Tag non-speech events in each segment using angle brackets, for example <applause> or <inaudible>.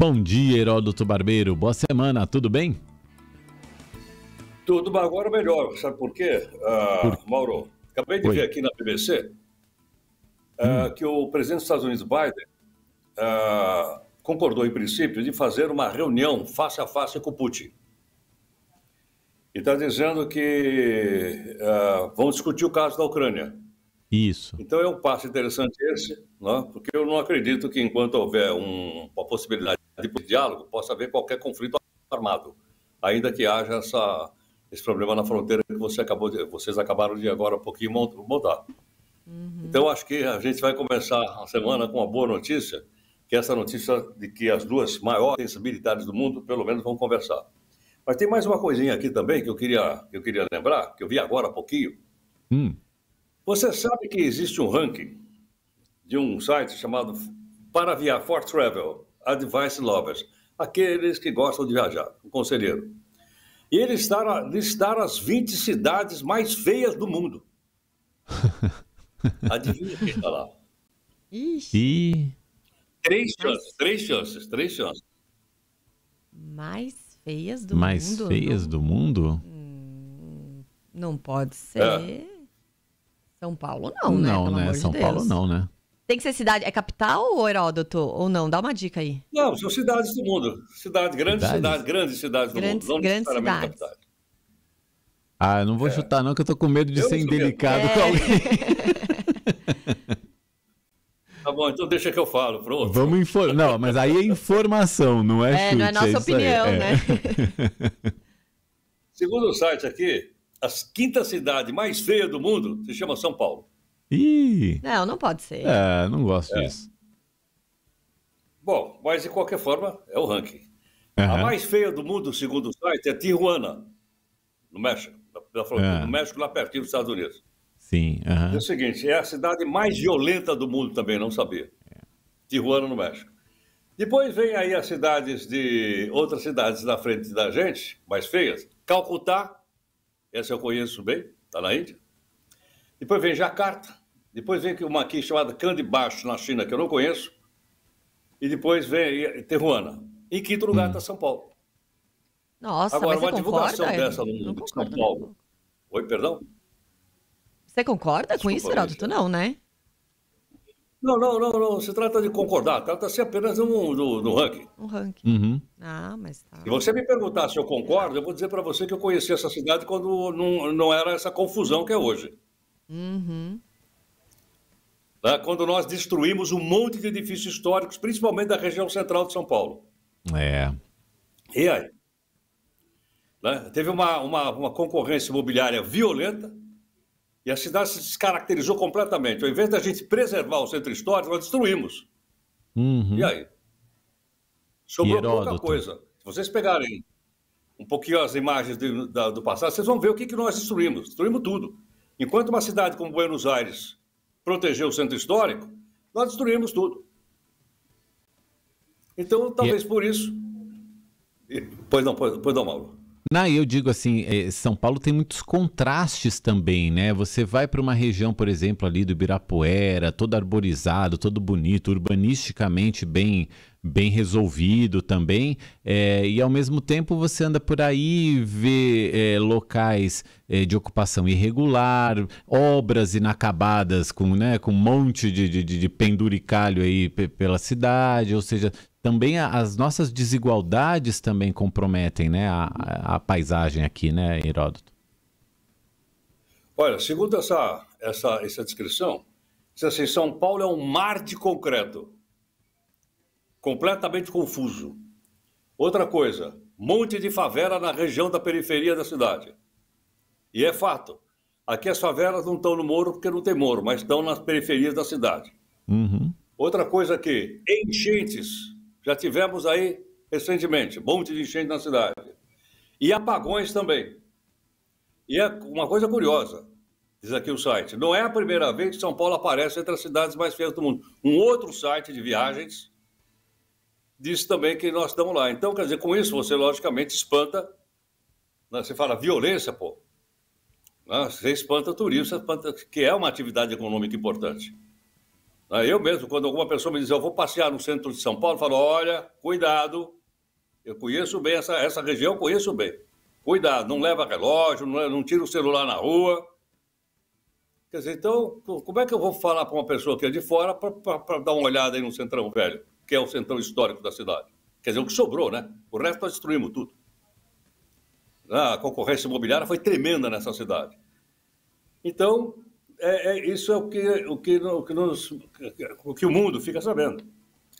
Bom dia, Heródoto Barbeiro. Boa semana, tudo bem? Tudo agora melhor. Sabe por quê, uh, por... Mauro? Acabei de Oi. ver aqui na BBC uh, hum. Ah, que o presidente dos Estados Unidos, Biden, uh, concordou, em princípio, de fazer uma reunião face a face com Putin. E está dizendo que vão discutir o caso da Ucrânia. Isso. Então é um passo interessante esse, né? porque eu não acredito que enquanto houver um, uma possibilidade é. Tipo de diálogo, possa haver qualquer conflito armado, ainda que haja essa, esse problema na fronteira que você acabou de, vocês acabaram de agora um pouquinho mudar. Uhum. Então, acho que a gente vai começar a semana com uma boa notícia, que é essa notícia de que as duas maiores militares do mundo, pelo menos, vão conversar. Mas tem mais uma coisinha aqui também que eu queria, que eu queria lembrar, que eu vi agora há pouquinho. Hum. Você sabe que existe um ranking de um site chamado para Paravia For Travel, Advice Lovers, aqueles que gostam de viajar, o conselheiro. E ele listar, listar as 20 cidades mais feias do mundo. <laughs> Adivinha quem está lá? Ixi. Três chances, três chances, três chances. Mais feias do mais mundo? Mais feias não... do mundo? Hum, não pode é. ser. É. São Paulo não, né? Não, né? São de Paulo não, né? Tem que ser cidade. É capital ou Heródoto? Ou não? Dá uma dica aí. Não, são cidades do mundo. Cidades, grandes cidades, cidades grandes cidades do grandes, mundo. Não grandes cidades. capital. Ah, não vou é. chutar, não, que eu tô com medo de eu ser indelicado é. com alguém. <laughs> Tá bom, então deixa que eu falo, pronto. Vamos informar. Não, mas aí é informação, não é, é chute. Não é, é nossa é opinião, aí. né? É. <laughs> Segundo o site aqui, a quinta cidade mais feia do mundo se chama São Paulo. Ih! Não, não pode ser. É, não gosto é. disso. Bom, mas de qualquer forma, é o ranking. Uhum. A mais feia do mundo, segundo o site, é Tijuana, no México. Na fronteira uhum. do México, lá pertinho dos Estados Unidos. Sim. Uhum. É o seguinte, é a cidade mais violenta do mundo também, não sabia. Tijuana, no México. Depois vem aí as cidades de outras cidades na frente da gente, mais feias. Calcutá, essa eu conheço bem, está na Índia. Depois vem Jacarta, depois vem uma aqui chamada Cande Baixo, na China, que eu não conheço. E depois vem Terruana. Em quinto lugar está hum. Tá São Paulo. Nossa, Agora, uma divulgação concorda? dessa no mundo de São né? Paulo. Não. Oi, perdão? Você concorda Desculpa, com isso, Heraldo? Tu não, né? Não, não, não, não. Se trata de concordar, trata-se apenas de um, do, ranking. Um ranking. Uhum. Ah, mas tá. Se você me perguntar se eu concordo, eu vou dizer para você que eu conheci essa cidade quando não, não era essa confusão que é hoje. Uhum né, quando nós destruímos um monte de edifícios históricos, principalmente da região central de São Paulo. É. E aí? Né, teve uma, uma, uma concorrência imobiliária violenta e a cidade se descaracterizou completamente. Ao invés da gente preservar o centro histórico, nós destruímos. Uhum. E aí? Sobrou Heródoto. pouca coisa. Se vocês pegarem um pouquinho as imagens do, da, do passado, vocês vão ver o que, que nós destruímos. Destruímos tudo. Enquanto uma cidade como Buenos Aires proteger o centro histórico, nós destruímos tudo. Então, talvez e... por isso. Pois não, pois, pois não, Mauro. Não, eu digo assim, é, São Paulo tem muitos contrastes também, né? Você vai para uma região, por exemplo, ali do Ibirapuera, todo arborizado, todo bonito, urbanisticamente bem bem resolvido também, é, e ao mesmo tempo você anda por aí vê é, locais é, de ocupação irregular, obras inacabadas com, né, com um monte de, de, de penduricalho aí pela cidade, ou seja, também a, as nossas desigualdades também comprometem né, a, a paisagem aqui, né, Heródoto? Olha, segundo essa, essa, essa descrição, assim, São Paulo é um mar de concreto completamente confuso. Outra coisa, monte de favela na região da periferia da cidade. E é fato. Aqui as favelas não estão no Moro porque não tem Moro, mas estão nas periferias da cidade. Uhum. Outra coisa aqui, enchentes. Já tivemos aí recentemente, monte de enchente na cidade. E apagões também. E é uma coisa curiosa, diz aqui o site. Não é a primeira vez que São Paulo aparece entre as cidades mais feias do mundo. Um outro site de viagens disso também que nós estamos lá. Então, quer dizer, com isso você logicamente espanta, né? você fala violência, pô. Né? Você espanta turista, espanta, que é uma atividade econômica importante. Né? Eu mesmo, quando alguma pessoa me diz, eu vou passear no centro de São Paulo, eu falo, olha, cuidado, eu conheço bem essa, essa região, conheço bem. Cuidado, não leva relógio, não, não tira o celular na rua. Quer dizer, então, como é que eu vou falar para uma pessoa que é de fora para dar uma olhada aí no Centrão Velho? que é o centrão histórico da cidade. Quer dizer, o que sobrou, né? O resto nós destruímos tudo. Ah, a concorrência imobiliária foi tremenda nessa cidade. Então, é, é, isso é o que, o, que, o, que nos, o que o mundo fica sabendo.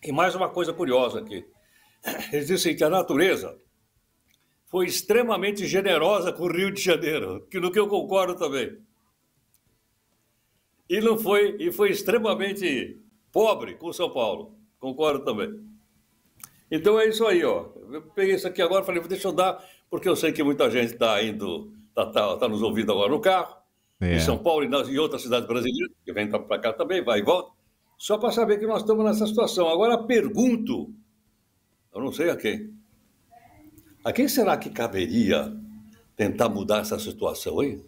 E mais uma coisa curiosa aqui. Eles dizem que a natureza foi extremamente generosa com o Rio de Janeiro, que no que eu concordo também. E não foi e foi extremamente pobre com São Paulo. Concordo também. Então é isso aí, ó. Eu peguei isso aqui agora, falei, deixa eu dar, porque eu sei que muita gente está indo, está tá, tá nos ouvindo agora no carro, é. em São Paulo e nas, em outras cidades brasileiras, que vem para cá também, vai e volta, só para saber que nós estamos nessa situação. Agora pergunto, eu não sei a quem, a quem será que caberia tentar mudar essa situação, aí?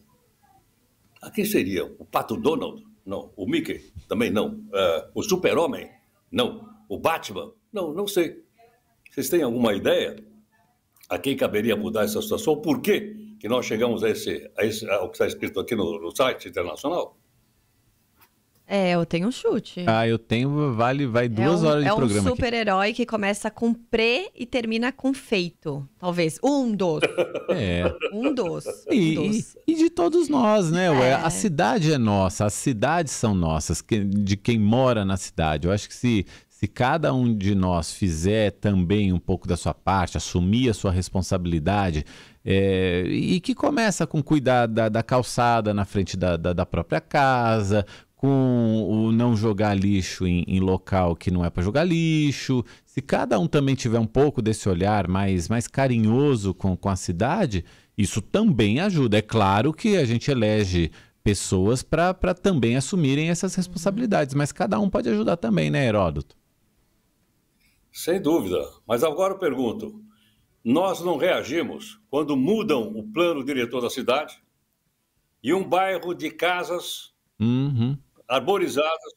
A quem seria? O Pato Donald? Não. O Mickey? Também não. Uh, o Super-Homem? Não. O Batman? Não, não sei. Vocês têm alguma ideia a quem caberia mudar essa situação? Por quê que nós chegamos a esse, a esse ao que está escrito aqui no, no site internacional? É, eu tenho um chute. Ah, eu tenho, vale, vai é duas é um, horas de é programa. É um super-herói que começa com pré e termina com feito. Talvez. Um dos. <laughs> É. Um dos. E, um dos. e, e de todos nós, né? É. A cidade é nossa, as cidades são nossas, de quem mora na cidade. Eu acho que se, se cada um de nós fizer também um pouco da sua parte, assumir a sua responsabilidade, é, e que começa com cuidar da, da calçada na frente da, da, da própria casa, com o não jogar lixo em, em local que não é para jogar lixo. Se cada um também tiver um pouco desse olhar mais, mais carinhoso com, com a cidade, isso também ajuda. É claro que a gente elege pessoas para também assumirem essas responsabilidades, mas cada um pode ajudar também, né, Heródoto? Sem dúvida. Mas agora eu pergunto: nós não reagimos quando mudam o plano diretor da cidade e um bairro de casas uhum. arborizadas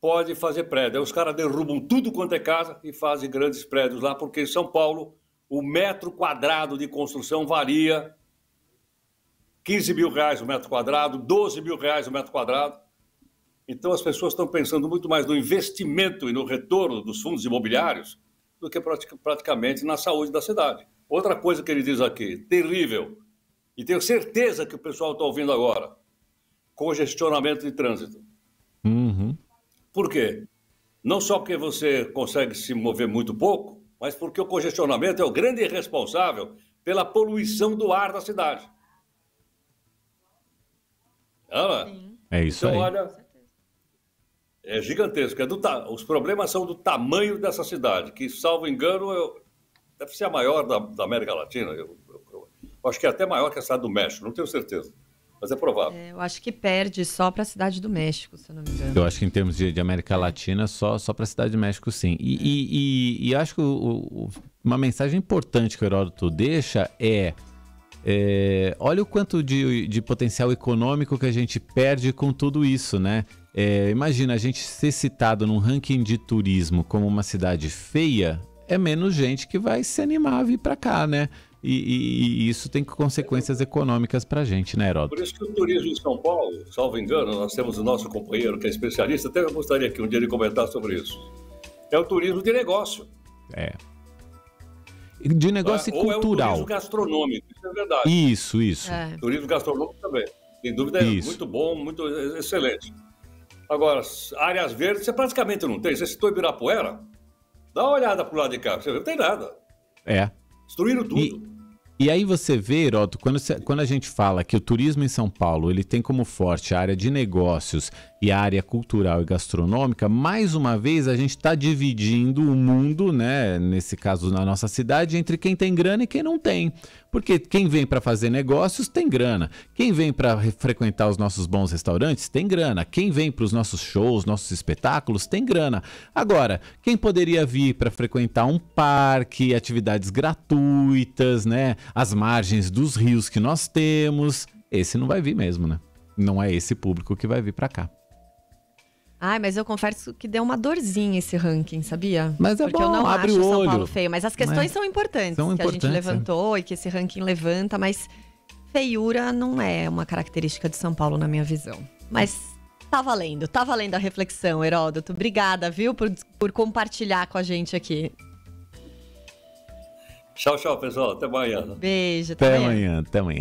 pode fazer prédio. Aí os caras derrubam tudo quanto é casa e fazem grandes prédios lá, porque em São Paulo o metro quadrado de construção varia 15 mil reais o metro quadrado, 12 mil reais o metro quadrado. Então as pessoas estão pensando muito mais no investimento e no retorno dos fundos imobiliários do que praticamente na saúde da cidade. Outra coisa que ele diz aqui, terrível, e tenho certeza que o pessoal está ouvindo agora: congestionamento de trânsito. Uhum. Por quê? Não só porque você consegue se mover muito pouco, mas porque o congestionamento é o grande responsável pela poluição do ar da cidade. Ah, é isso então, aí. Olha, é gigantesco. É do ta... Os problemas são do tamanho dessa cidade, que, salvo engano, eu... É deve ser a maior da, da América Latina. Eu, eu, eu, acho que é até maior que a cidade do México, não tenho certeza. Mas é provável. É, eu acho que perde só para a cidade do México, se eu não me engano. Eu acho que em termos de, de América é. Latina, só, só para a cidade do México, sim. E, é. e, e, e acho que o, o, uma mensagem importante que o Heródoto deixa é. É, olha o quanto de, de, potencial econômico que a gente perde com tudo isso, né? É, imagina a gente ser citado num ranking de turismo como uma cidade feia, é menos gente que vai se animar a vir para cá, né? E, e, e, isso tem consequências econômicas para a gente, né, Heródoto? Por isso que o turismo em São Paulo, salvo engano, nós temos o nosso companheiro que é especialista, até eu gostaria que um dia ele comentasse sobre isso. É o turismo de negócio. É. De negócio e cultural. É o turismo gastronômico, isso é verdade. Isso, isso. É. Turismo gastronômico também. Sem dúvida, é isso. muito bom, muito excelente. Agora, áreas verdes você praticamente não tem. Você citou Ibirapuera? Dá uma olhada pro lado de cá, você vê, não tem nada. É. Destruíram tudo. E... E aí você vê, Heroto, quando, você, quando, a gente fala que o turismo em São Paulo ele tem como forte a área de negócios e a área cultural e gastronômica, mais uma vez a gente está dividindo o mundo, né? Nesse caso na nossa cidade, entre quem tem grana e quem não tem. Porque quem vem para fazer negócios tem grana. Quem vem para frequentar os nossos bons restaurantes tem grana. Quem vem para os nossos shows, nossos espetáculos tem grana. Agora, quem poderia vir para frequentar um parque, atividades gratuitas, né? As margens dos rios que nós temos, esse não vai vir mesmo, né? Não é esse público que vai vir para cá. Ai, mas eu confesso que deu uma dorzinha esse ranking, sabia? Mas é Porque bom, eu não abre acho o São olho. Paulo feio. Mas as questões é. são importantes. São que importantes, a gente é. levantou é. e que esse ranking levanta, mas feiura não é uma característica de São Paulo, na minha visão. Mas Tá valendo, tá valendo a reflexão, Heródoto. Obrigada, viu, por, por compartilhar com a gente aqui. Tchau, tchau, pessoal. Até amanhã. Beijo, até, até amanhã. amanhã. Até amanhã.